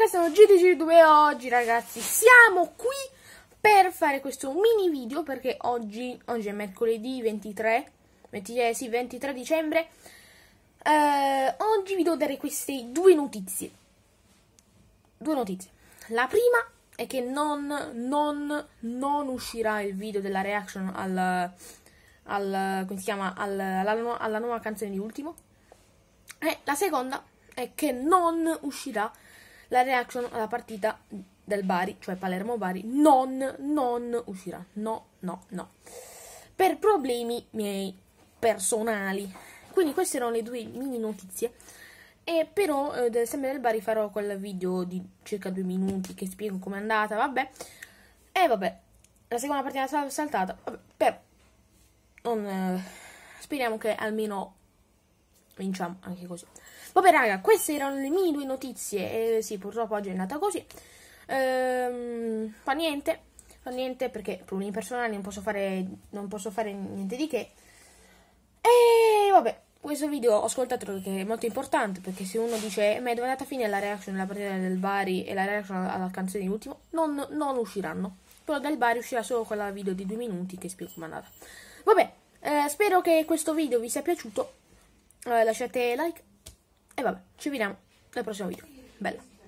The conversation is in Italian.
ragazzi, sono gdg 2 oggi, ragazzi, siamo qui per fare questo mini video perché oggi, oggi è mercoledì 23, 23, eh, sì, 23 dicembre. Eh, oggi vi devo dare queste due notizie. Due notizie. La prima è che non, non, non uscirà il video della reaction al, al, come si chiama, al, alla, alla nuova canzone di Ultimo. E la seconda è che non uscirà la reaction alla partita del Bari, cioè Palermo-Bari, non, non uscirà. No, no, no. Per problemi miei personali. Quindi queste erano le due mini notizie. E però eh, del sempre del Bari farò quel video di circa due minuti che spiego com'è andata, vabbè. E vabbè, la seconda partita saltata, vabbè, però non, eh, speriamo che almeno cominciamo anche così. Vabbè raga, queste erano le mie due notizie, eh, sì purtroppo oggi è nata così. Ehm, fa niente, fa niente perché problemi personali non posso fare, non posso fare niente di che. E vabbè, questo video ho ascoltato che è molto importante perché se uno dice eh, ma è dove è andata a fine la reaction della partita del Bari e la reaction alla canzone dell'ultimo, non, non usciranno. Però dal Bari uscirà solo quella video di due minuti che spiego come è andata. Vabbè, eh, spero che questo video vi sia piaciuto lasciate like e vabbè, ci vediamo nel prossimo video. Bella!